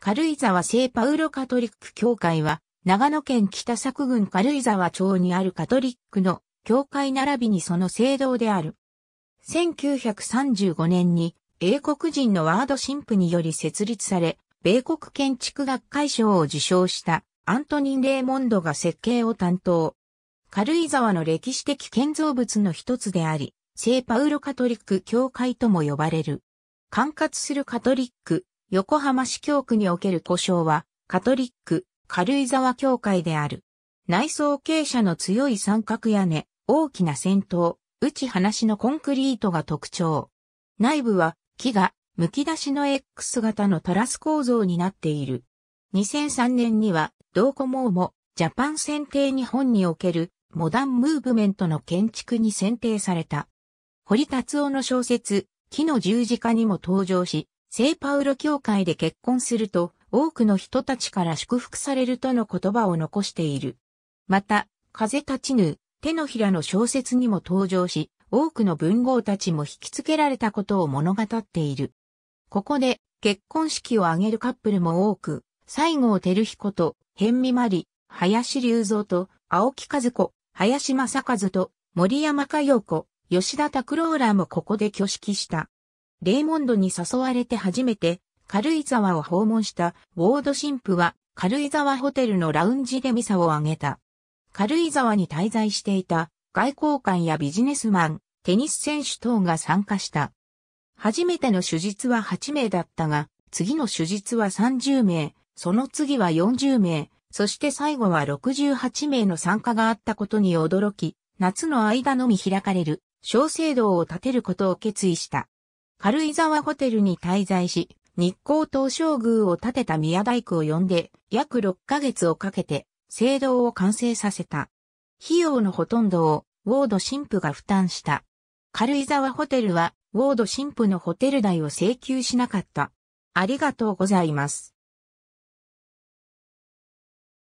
軽井沢聖パウロカトリック教会は、長野県北作郡軽井沢町にあるカトリックの教会並びにその聖堂である。1935年に英国人のワード神父により設立され、米国建築学会賞を受賞したアントニン・レーモンドが設計を担当。軽井沢の歴史的建造物の一つであり、聖パウロカトリック教会とも呼ばれる。管轄するカトリック横浜市教区における故障は、カトリック、軽井沢教会である。内装傾斜の強い三角屋根、大きな先頭、打ち放しのコンクリートが特徴。内部は木が剥き出しの X 型のトラス構造になっている。2003年には、同コモーもジャパン選定日本におけるモダンムーブメントの建築に選定された。堀達夫の小説、木の十字架にも登場し、聖パウロ教会で結婚すると、多くの人たちから祝福されるとの言葉を残している。また、風立ちぬ、手のひらの小説にも登場し、多くの文豪たちも引き付けられたことを物語っている。ここで、結婚式を挙げるカップルも多く、西郷輝彦と、辺見まり、林隆三と、青木和子、林正和と、森山佳代子、吉田拓郎らもここで挙式した。レイモンドに誘われて初めて軽井沢を訪問したウォード神父は軽井沢ホテルのラウンジでミサを挙げた。軽井沢に滞在していた外交官やビジネスマン、テニス選手等が参加した。初めての手術は8名だったが、次の手術は30名、その次は40名、そして最後は68名の参加があったことに驚き、夏の間のみ開かれる、小制度を立てることを決意した。軽井沢ホテルに滞在し、日光東照宮を建てた宮大工を呼んで、約6ヶ月をかけて、聖堂を完成させた。費用のほとんどを、ウォード神父が負担した。軽井沢ホテルは、ウォード神父のホテル代を請求しなかった。ありがとうございます。